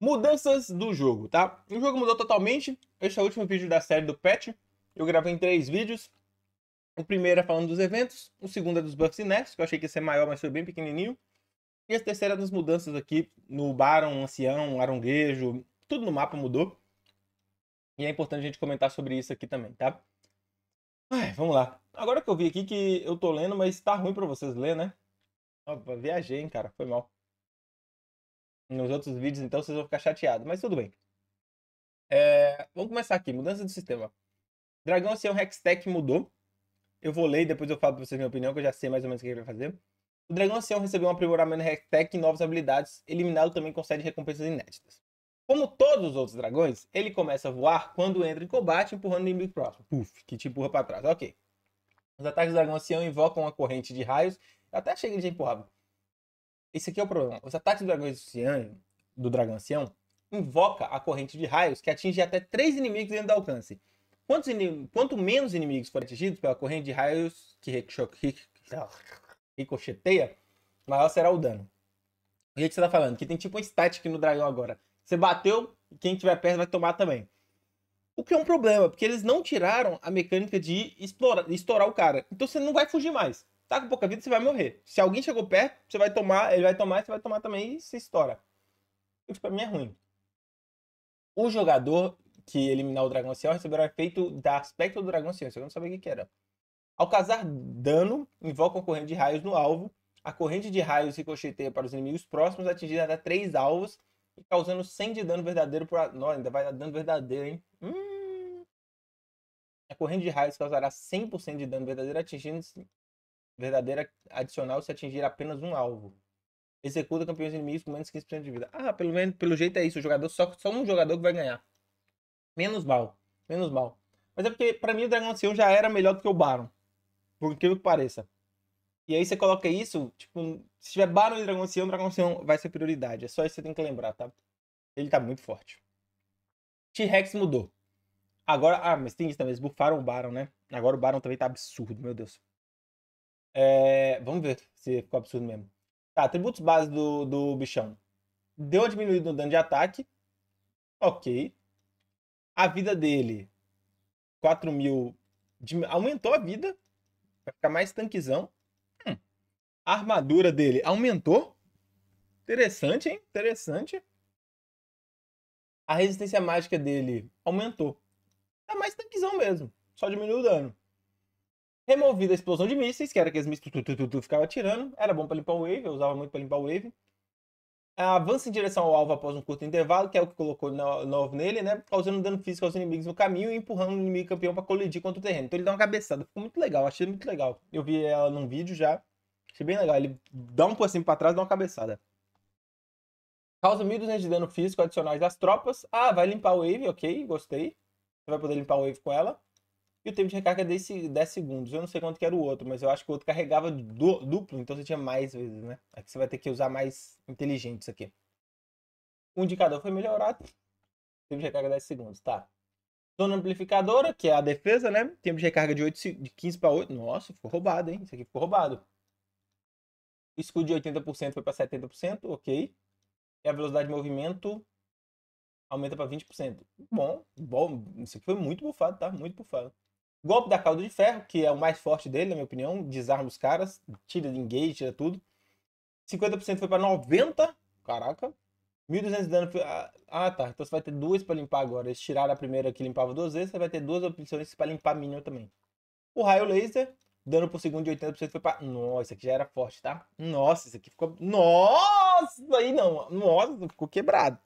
Mudanças do jogo, tá? O jogo mudou totalmente. Este é o último vídeo da série do patch. Eu gravei em três vídeos. O primeiro é falando dos eventos, o segundo é dos buffs e nerfs, que eu achei que ia ser maior, mas foi bem pequenininho. E a terceira é das mudanças aqui no Baron, Ancião, Aronguejo, tudo no mapa mudou. E é importante a gente comentar sobre isso aqui também, tá? Ai, vamos lá. Agora que eu vi aqui que eu tô lendo, mas tá ruim pra vocês ler, né? Opa, viajei, hein, cara. Foi mal nos outros vídeos, então vocês vão ficar chateados, mas tudo bem. É, vamos começar aqui, mudança do sistema. Dragão Ancião é Hextech mudou. Eu vou ler e depois eu falo pra vocês minha opinião, que eu já sei mais ou menos o que ele vai fazer. O Dragão Ancião é recebeu um aprimoramento Hextech e novas habilidades. eliminado também concede recompensas inéditas. Como todos os outros dragões, ele começa a voar quando entra em combate, empurrando o inimigo próximo. Puf, que te empurra pra trás. Ok. Os ataques do Dragão Ancião é invocam uma corrente de raios. Eu até achei que ele já empurrava esse aqui é o problema. Os ataques do dragão ancião, do dragão ancião invoca a corrente de raios que atinge até três inimigos dentro do alcance. Quanto menos inimigos forem atingidos pela corrente de raios que ricocheteia, maior será o dano. O é que você tá falando? Que tem tipo um static no dragão agora. Você bateu, quem tiver perto vai tomar também. O que é um problema, porque eles não tiraram a mecânica de explorar, estourar o cara. Então você não vai fugir mais. Tá com pouca vida, você vai morrer. Se alguém chegou perto, você vai tomar, ele vai tomar, você vai tomar também e você estoura. Isso pra mim é ruim. O jogador que eliminar o Dragão Ciel receberá efeito da aspecto do Dragão Ciel. Eu não sabia o que era. Ao causar dano, invoca uma corrente de raios no alvo. A corrente de raios ricocheteia para os inimigos próximos, atingindo até três alvos e causando 100 de dano verdadeiro para. Nossa, ainda vai dar dano verdadeiro, hein? Hum... A corrente de raios causará 100% de dano verdadeiro, atingindo verdadeira adicional se atingir apenas um alvo. Executa campeões inimigos com menos 15% de vida. Ah, pelo menos, pelo jeito é isso. O jogador só, só um jogador que vai ganhar. Menos mal. Menos mal. Mas é porque, pra mim, o Dragão Ancião já era melhor do que o Baron. Por incrível que pareça. E aí você coloca isso, tipo, se tiver Baron e Dragão Ancião, Dragão Ancião vai ser prioridade. É só isso que você tem que lembrar, tá? Ele tá muito forte. T-Rex mudou. Agora, ah, mas tem isso também, eles bufaram o Baron, né? Agora o Baron também tá absurdo, meu Deus. É, vamos ver se ficou absurdo mesmo. Tá, atributos base do, do bichão. Deu diminuído no dano de ataque. Ok. A vida dele, 4 mil. Aumentou a vida. Vai ficar mais tanquezão. Hum. A armadura dele aumentou. Interessante, hein? Interessante. A resistência mágica dele aumentou. Tá mais tanquezão mesmo. Só diminuiu o dano removida a explosão de mísseis, que era que eles mísseis tu, atirando. Era bom para limpar o wave, eu usava muito para limpar o wave. Avança em direção ao alvo após um curto intervalo, que é o que colocou novo nele, né? Causando dano físico aos inimigos no caminho e empurrando o inimigo campeão para colidir contra o terreno. Então ele dá uma cabeçada. Ficou muito legal, achei muito legal. Eu vi ela num vídeo já. Achei bem legal. Ele dá um passinho para trás dá uma cabeçada. Causa 1200 de dano físico adicionais das tropas. Ah, vai limpar o wave, ok, gostei. Você vai poder limpar o wave com ela. E o tempo de recarga é desse 10 segundos. Eu não sei quanto que era o outro, mas eu acho que o outro carregava du duplo, então você tinha mais vezes, né? Aqui é você vai ter que usar mais inteligente isso aqui. O indicador foi melhorado. Tempo de recarga 10 é segundos, tá. Zona amplificadora, que é a defesa, né? Tempo de recarga de, 8, de 15 para 8. Nossa, ficou roubado, hein? Isso aqui ficou roubado. Escudo de 80% foi para 70%, ok. E a velocidade de movimento aumenta para 20%. Bom, bom, isso aqui foi muito bufado, tá? Muito bufado. Golpe da cauda de ferro, que é o mais forte dele, na minha opinião. Desarma os caras, tira de engage, tira tudo. 50% foi para 90. Caraca. 1.200 de dano. Ah, ah, tá. Então você vai ter duas para limpar agora. Eles tiraram a primeira que limpava duas vezes. Você vai ter duas opções para limpar minion também. O raio laser, dano por segundo de 80% foi para. Nossa, isso aqui já era forte, tá? Nossa, isso aqui ficou. Nossa! Aí não. Nossa, ficou quebrado.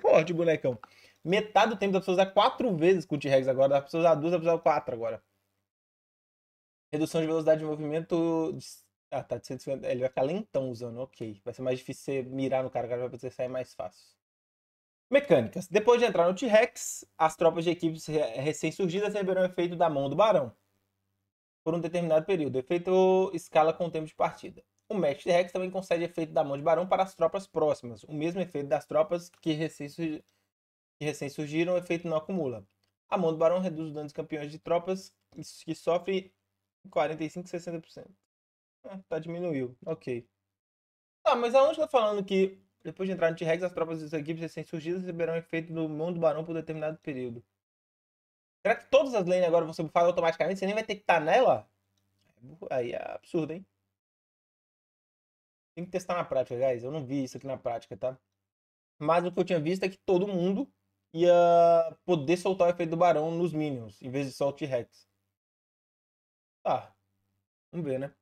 Forte, bonecão. Metade do tempo da pessoa usar quatro vezes com o T-Rex agora, dá pessoas usar duas, dá pessoas usar quatro agora. Redução de velocidade de movimento. Ah, tá de 150. Ele vai ficar lentão usando, ok. Vai ser mais difícil você mirar no cara, o cara vai poder sair mais fácil. Mecânicas. Depois de entrar no T-Rex, as tropas de equipes recém-surgidas receberão efeito da mão do barão por um determinado período. Efeito escala com o tempo de partida. O Match T-Rex também concede efeito da mão de barão para as tropas próximas, o mesmo efeito das tropas que recém-surgidas que recém surgiram, o efeito não acumula. A mão do barão reduz o dano dos campeões de tropas que sofre 45, 60%. Ah, tá, diminuiu. Ok. Tá, mas aonde tá falando que depois de entrar no T-Rex, as tropas das equipes recém-surgidas receberão efeito do mão do barão por determinado período. Será que todas as lanes agora você ser automaticamente? Você nem vai ter que estar tá nela? Aí é absurdo, hein? Tem que testar na prática, guys. Eu não vi isso aqui na prática, tá? Mas o que eu tinha visto é que todo mundo ia poder soltar o efeito do barão nos minions, em vez de só o T-Rex. Tá. Vamos ver, né?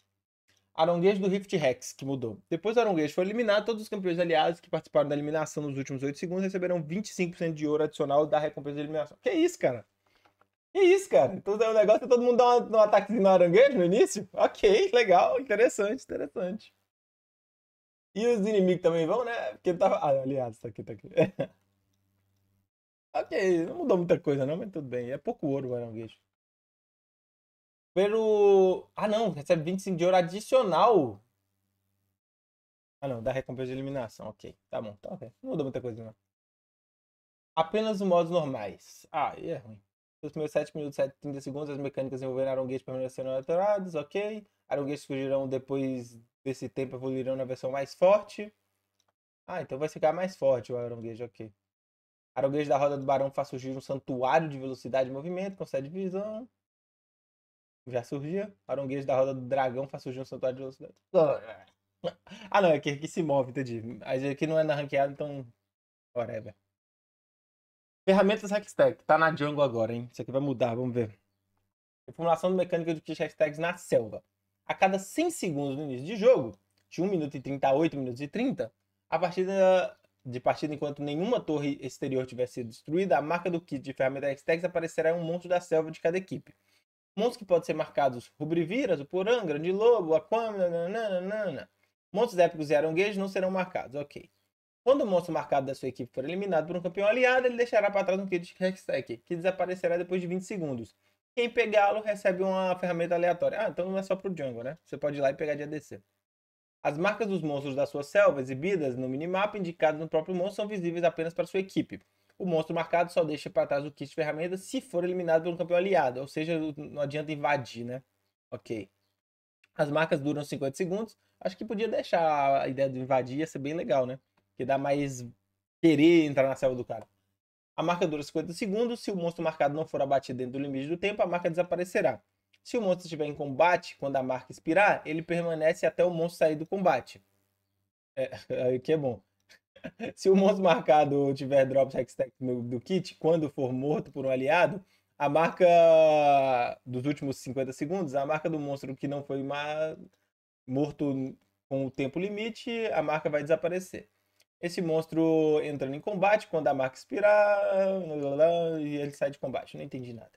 Aronguejo do Rift Rex, que mudou. Depois do Aronguejo foi eliminado, todos os campeões aliados que participaram da eliminação nos últimos 8 segundos receberam 25% de ouro adicional da recompensa de eliminação. Que isso, cara? Que isso, cara? Então, o é negócio é todo mundo dar um, um ataque no Aronguejo no início? Ok, legal, interessante, interessante. E os inimigos também vão, né? Porque tava. Ah, aliás, tá aqui, tá aqui. Ok, não mudou muita coisa não, mas tudo bem. É pouco ouro o Caranguejo. Pelo. Ah não, recebe 25 de ouro adicional. Ah não, dá recompensa de eliminação. Ok, tá bom, tá ok. Não mudou muita coisa não. Apenas os modos normais. Ah, e é ruim. Nos primeiros 7 minutos e 30 segundos, as mecânicas envolvendo Aronguete permanecerão alteradas, ok. Aronguete surgirão depois desse tempo, evoluirão na versão mais forte. Ah, então vai ficar mais forte o Aronguete, ok. A da roda do barão faz surgir um santuário de velocidade e movimento, concede visão. Já surgia. Aronguês da roda do dragão faz surgir um santuário de velocidade. Ah, não, é que, que se move, entendi. Mas aqui não é na ranqueada, então. Whatever. Ferramentas Hextech. Tá na jungle agora, hein? Isso aqui vai mudar, vamos ver. Formulação mecânica de hashtags na selva. A cada 100 segundos no início de jogo, de 1 minuto e 38 minutos e 30, a partida de partida enquanto nenhuma torre exterior tiver sido destruída, a marca do kit de ferramenta x aparecerá em um monte da selva de cada equipe. Montes que podem ser marcados Rubriviras, o Grande Lobo, Aquam, nananana. Montes épicos e aronguejos não serão marcados, ok. Quando o monstro marcado da sua equipe for eliminado por um campeão aliado, ele deixará para trás um kit de Hextech, que desaparecerá depois de 20 segundos. Quem pegá-lo recebe uma ferramenta aleatória. Ah, então não é só pro jungle, né? Você pode ir lá e pegar de ADC. As marcas dos monstros da sua selva, exibidas no minimapa indicado no próprio monstro, são visíveis apenas para sua equipe. O monstro marcado só deixa para trás o kit de ferramentas se for eliminado pelo campeão aliado, ou seja, não adianta invadir, né? Ok. As marcas duram 50 segundos. Acho que podia deixar a ideia de invadir, ia ser bem legal, né? Que dá mais querer entrar na selva do cara. A marca dura 50 segundos. Se o monstro marcado não for abatido dentro do limite do tempo, a marca desaparecerá. Se o monstro estiver em combate, quando a marca expirar, ele permanece até o monstro sair do combate. É, que é bom. Se o monstro marcado tiver drops hextech do kit, quando for morto por um aliado, a marca dos últimos 50 segundos, a marca do monstro que não foi morto com o tempo limite, a marca vai desaparecer. Esse monstro entrando em combate, quando a marca expirar, e ele sai de combate. Não entendi nada.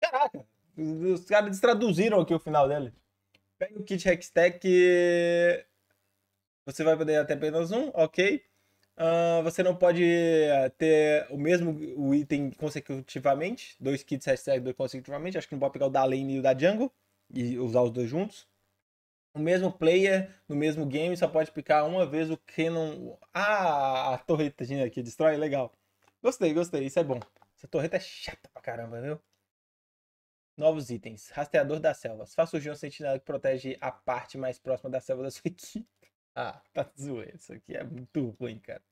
Caraca, os caras destraduziram aqui o final dele. Pega o kit Hextech. Você vai poder até apenas um, ok. Uh, você não pode eh, ter o mesmo o item consecutivamente. Dois kits hextech dois consecutivamente. Acho que não pode pegar o da Lane e o da Jungle e usar os dois juntos. O mesmo player no mesmo game só pode picar uma vez o Canon. Ah, a torreta aqui destrói, legal. Gostei, gostei, isso é bom. Essa torreta é chata pra caramba, viu? Novos itens. Rastreador das selvas. Faça surgir um sentinela que protege a parte mais próxima da selva da sua equipe. Ah, tá zoeira. Isso aqui é muito ruim, cara.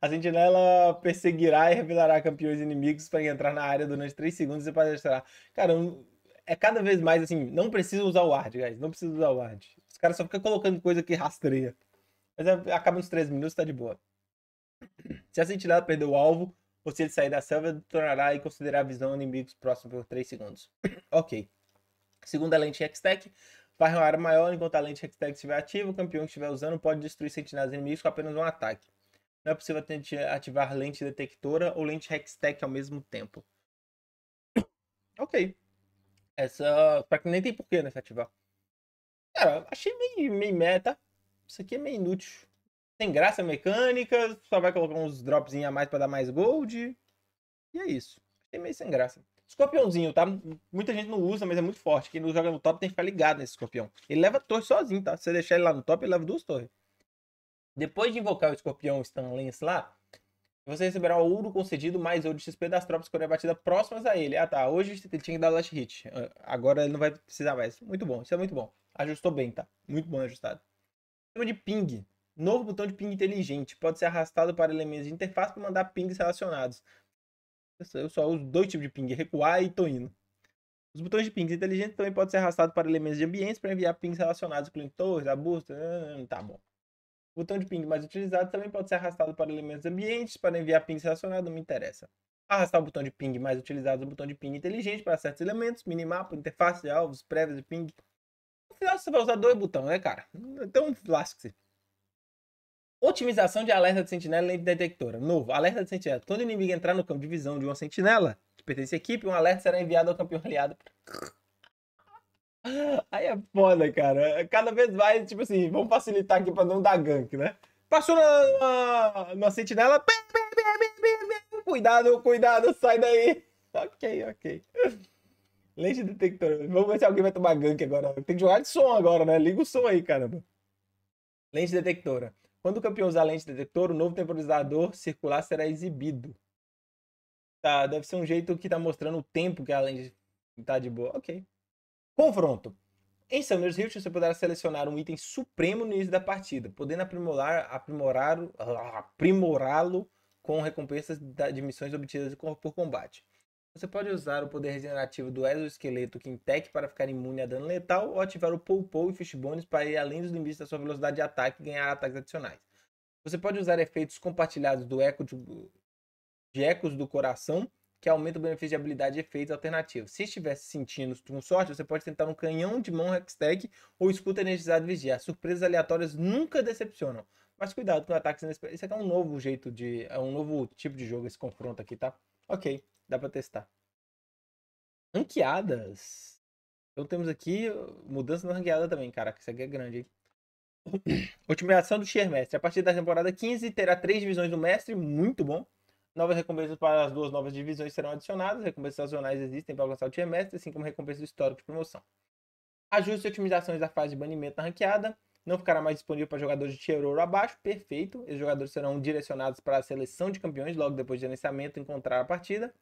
A sentinela perseguirá e revelará campeões inimigos para entrar na área durante 3 segundos e padestrará. Cara, é cada vez mais assim, não precisa usar o ward, guys. Não precisa usar o ward. Os caras só ficam colocando coisa que rastreia. Mas é, acaba nos 3 minutos, tá de boa. Se a sentinela perder o alvo, ou se ele sair da selva, tornará e considerar a visão inimigos próximos por 3 segundos. ok. Segundo a lente Hextech, varre uma área maior enquanto a lente Hextech estiver ativa. O campeão que estiver usando pode destruir sentinelas inimigos com apenas um ataque. Não é possível ativar lente detectora ou lente Hextech ao mesmo tempo. ok. Essa. Pra que nem tem porquê, né? Se ativar. Cara, achei meio, meio meta. Isso aqui é meio inútil sem graça mecânica, só vai colocar uns dropzinhos a mais para dar mais gold. E é isso. Achei meio sem graça. Escorpiãozinho, tá? Muita gente não usa, mas é muito forte. Quem não joga no top tem que ficar ligado nesse escorpião. Ele leva torre sozinho, tá? Se você deixar ele lá no top, ele leva duas torres. Depois de invocar o escorpião Stanlens lá, você receberá o ouro concedido mais ouro de XP das tropas que forem é próximas a ele. Ah tá, hoje ele tinha que dar last hit. Ah, agora ele não vai precisar mais. Muito bom, isso é muito bom. Ajustou bem, tá? Muito bom ajustado. Sistema de ping. Novo botão de ping inteligente. Pode ser arrastado para elementos de interface para mandar pings relacionados. Eu só uso dois tipos de ping, recuar e tô indo. Os botões de pings inteligentes também podem ser arrastados para elementos de ambientes para enviar pings relacionados com torres, arbustos, hum, tá bom. O botão de ping mais utilizado também pode ser arrastado para elementos de ambientes para enviar pings relacionados, não me interessa. Arrastar o botão de ping mais utilizado, o botão de ping inteligente para certos elementos, minimapa, interface de alvos, prévias de ping. No final você vai usar dois botões, né, cara? Então lasque-se. Otimização de alerta de sentinela e detectora. Novo, alerta de sentinela. Quando o inimigo entrar no campo de visão de uma sentinela que pertence à equipe, um alerta será enviado ao campeão aliado. Aí é foda, cara. É, cada vez mais, tipo assim, vamos facilitar aqui pra não dar gank, né? Passou na, na, na sentinela. Cuidado, cuidado, sai daí. Ok, ok. Lente detectora. Vamos ver se alguém vai tomar gank agora. Tem que jogar de som agora, né? Liga o som aí, caramba. Lente detectora. Quando o campeão usar lente detector, o novo temporizador circular será exibido. Tá, deve ser um jeito que tá mostrando o tempo que a lente tá de boa. Ok. Confronto. Em Summoner's Rift, você poderá selecionar um item supremo no início da partida, podendo aprimorar, aprimorar, aprimorá-lo com recompensas de missões obtidas por combate. Você pode usar o poder regenerativo do exoesqueleto Kintec para ficar imune a dano letal ou ativar o Poupou e Fishbones para ir além dos limites da sua velocidade de ataque e ganhar ataques adicionais. Você pode usar efeitos compartilhados do eco de, de Ecos do Coração, que aumenta o benefício de habilidade e efeitos alternativos. Se estiver sentindo com sorte, você pode tentar um canhão de mão Hextech ou escuta energizado vigiar. Surpresas aleatórias nunca decepcionam. Mas cuidado com ataques inesperados. Isso aqui é um novo jeito de. É um novo tipo de jogo esse confronto aqui, tá? Ok. Dá para testar. Ranqueadas. Então temos aqui uh, mudança na ranqueada também. cara isso aqui é grande, hein? Otimização do tier mestre. A partir da temporada 15 terá três divisões do mestre, muito bom. Novas recompensas para as duas novas divisões serão adicionadas. Recompensas sazonais existem para alcançar o tier mestre, assim como recompensas históricas de promoção. Ajustes e otimizações da fase de banimento na ranqueada. Não ficará mais disponível para jogadores de tier ouro abaixo. Perfeito. Esses jogadores serão direcionados para a seleção de campeões logo depois de gerenciamento encontrar a partida.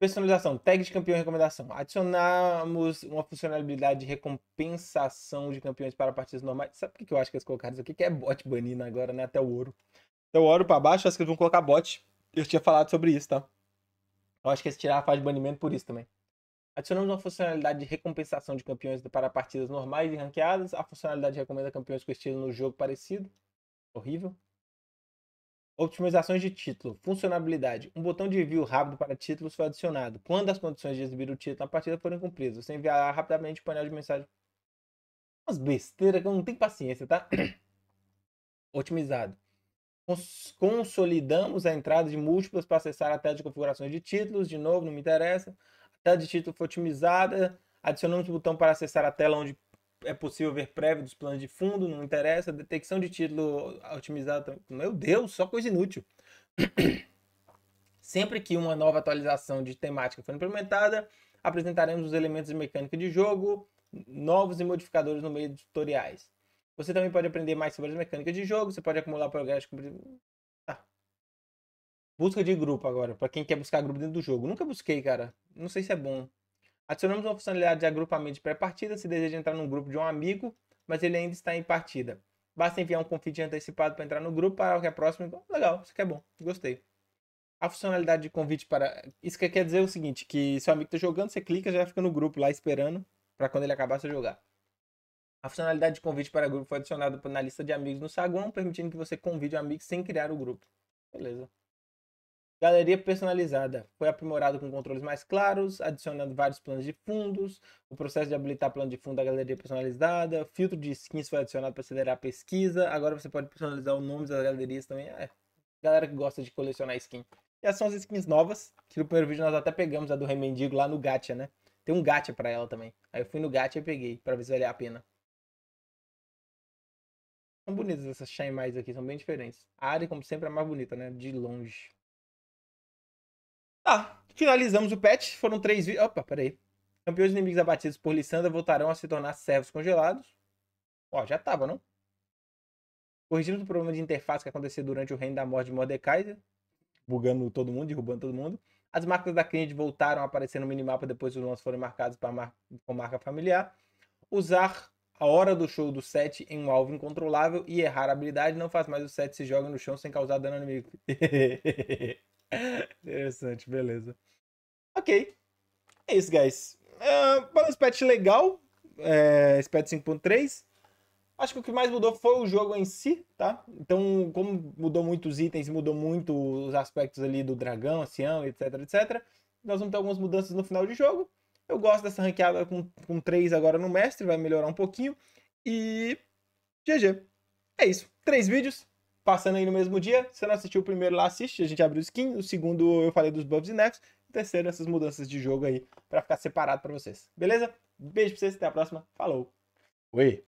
Personalização, tag de campeão e recomendação. Adicionamos uma funcionalidade de recompensação de campeões para partidas normais. Sabe por que eu acho que eles colocaram isso aqui? Que é bot banido agora, né? Até o ouro. Então, ouro para baixo, acho que eles vão colocar bot. Eu tinha falado sobre isso, tá? Eu acho que eles tiraram a fase de banimento por isso também. Adicionamos uma funcionalidade de recompensação de campeões para partidas normais e ranqueadas. A funcionalidade recomenda campeões com estilo no jogo parecido. Horrível. Optimizações de título, funcionalidade. Um botão de envio rápido para títulos foi adicionado. Quando as condições de exibir o título na partida forem cumpridas, você enviará rapidamente o painel de mensagem. Umas besteiras que eu não tenho paciência, tá? Otimizado. consolidamos a entrada de múltiplas para acessar a tela de configurações de títulos. De novo, não me interessa. A tela de título foi otimizada. Adicionamos o botão para acessar a tela onde é possível ver prévio dos planos de fundo, não interessa. Detecção de título otimizada. Meu Deus, só coisa inútil. Sempre que uma nova atualização de temática for implementada, apresentaremos os elementos de mecânica de jogo, novos e modificadores no meio de tutoriais. Você também pode aprender mais sobre as mecânicas de jogo, você pode acumular progresso. Ah. Busca de grupo agora, para quem quer buscar grupo dentro do jogo. Nunca busquei, cara. Não sei se é bom. Adicionamos uma funcionalidade de agrupamento de pré-partida se deseja entrar num grupo de um amigo, mas ele ainda está em partida. Basta enviar um convite antecipado para entrar no grupo para que é próximo. Então, legal, isso aqui é bom, gostei. A funcionalidade de convite para. Isso quer dizer o seguinte: que seu amigo está jogando, você clica já fica no grupo lá esperando para quando ele acabar seu jogar. A funcionalidade de convite para grupo foi adicionada na lista de amigos no saguão, permitindo que você convide amigo sem criar o grupo. Beleza. Galeria personalizada foi aprimorado com controles mais claros, adicionando vários planos de fundos. O processo de habilitar plano de fundo da galeria personalizada, filtro de skins foi adicionado para acelerar a pesquisa. Agora você pode personalizar o nome das galerias também. É, galera que gosta de colecionar skin. E essas são as skins novas, que no primeiro vídeo nós até pegamos a do Remendigo lá no Gacha, né? Tem um Gacha para ela também. Aí eu fui no Gacha e peguei, para ver se valia a pena. São bonitas essas Shine mais aqui, são bem diferentes. A área, como sempre, é mais bonita, né? De longe. Tá, finalizamos o patch. Foram três vídeos. Opa, peraí. Campeões inimigos abatidos por Lissandra voltarão a se tornar servos congelados. Ó, já tava, não? Corrigimos o problema de interface que aconteceu durante o reino da morte de Mordecai, né? bugando todo mundo, derrubando todo mundo. As marcas da cliente voltaram a aparecer no minimapa depois que os lances foram marcados mar... com marca familiar. Usar a hora do show do set em um alvo incontrolável e errar a habilidade não faz mais o set se joga no chão sem causar dano ao inimigo. Interessante, beleza. Ok. É isso, guys. É, uh, balanço patch legal. É, patch 5.3. Acho que o que mais mudou foi o jogo em si, tá? Então, como mudou muitos itens, mudou muito os aspectos ali do dragão, ancião, etc, etc. Nós vamos ter algumas mudanças no final de jogo. Eu gosto dessa ranqueada com, com 3 agora no mestre, vai melhorar um pouquinho. E. GG. É isso. Três vídeos passando aí no mesmo dia. Se não assistiu o primeiro lá, assiste. A gente abriu o skin. O segundo eu falei dos buffs e nerfs. O terceiro, essas mudanças de jogo aí para ficar separado para vocês. Beleza? Beijo pra vocês, até a próxima. Falou. Oi.